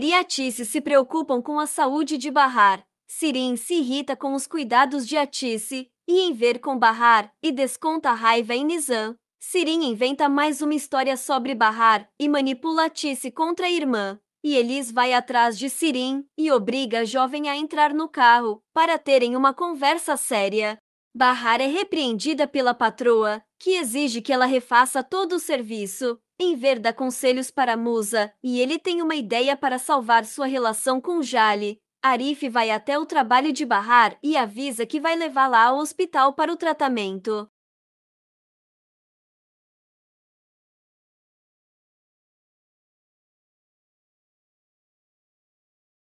e Atice se preocupam com a saúde de Barrar. Sirin se irrita com os cuidados de Atice, e Enver com Barrar, e desconta a raiva em Nizam. Sirin inventa mais uma história sobre Barrar, e manipula Atice contra a irmã. E Elis vai atrás de Sirin e obriga a jovem a entrar no carro, para terem uma conversa séria. Barrar é repreendida pela patroa, que exige que ela refaça todo o serviço. Em ver dá conselhos para Musa, e ele tem uma ideia para salvar sua relação com Jale. Arif vai até o trabalho de Barrar e avisa que vai levá-la ao hospital para o tratamento.